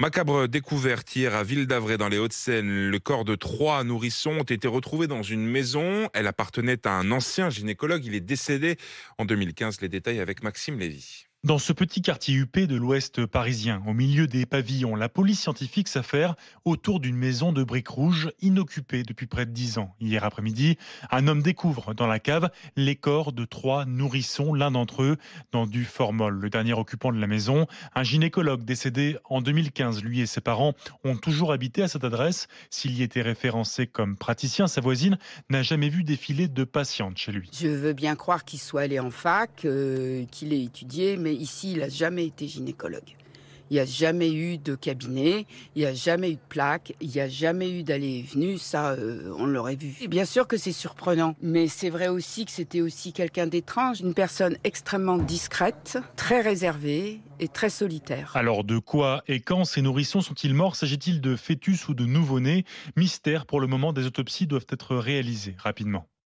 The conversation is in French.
Macabre découverte hier à Ville d'Avray dans les Hauts-de-Seine. Le corps de trois nourrissons ont été retrouvés dans une maison. Elle appartenait à un ancien gynécologue. Il est décédé en 2015. Les détails avec Maxime Lévy. Dans ce petit quartier huppé de l'ouest parisien, au milieu des pavillons, la police scientifique s'affaire autour d'une maison de briques rouges inoccupée depuis près de dix ans. Hier après-midi, un homme découvre dans la cave les corps de trois nourrissons, l'un d'entre eux dans du formol. Le dernier occupant de la maison, un gynécologue décédé en 2015, lui et ses parents ont toujours habité à cette adresse. S'il y était référencé comme praticien, sa voisine n'a jamais vu défiler de patientes chez lui. Je veux bien croire qu'il soit allé en fac, euh, qu'il ait étudié, mais ici, il n'a jamais été gynécologue. Il n'y a jamais eu de cabinet, il n'y a jamais eu de plaque, il n'y a jamais eu d'aller et venue, ça, euh, on l'aurait vu. bien sûr que c'est surprenant, mais c'est vrai aussi que c'était aussi quelqu'un d'étrange, une personne extrêmement discrète, très réservée et très solitaire. Alors de quoi et quand ces nourrissons sont-ils morts S'agit-il de fœtus ou de nouveau-nés Mystère pour le moment, des autopsies doivent être réalisées rapidement.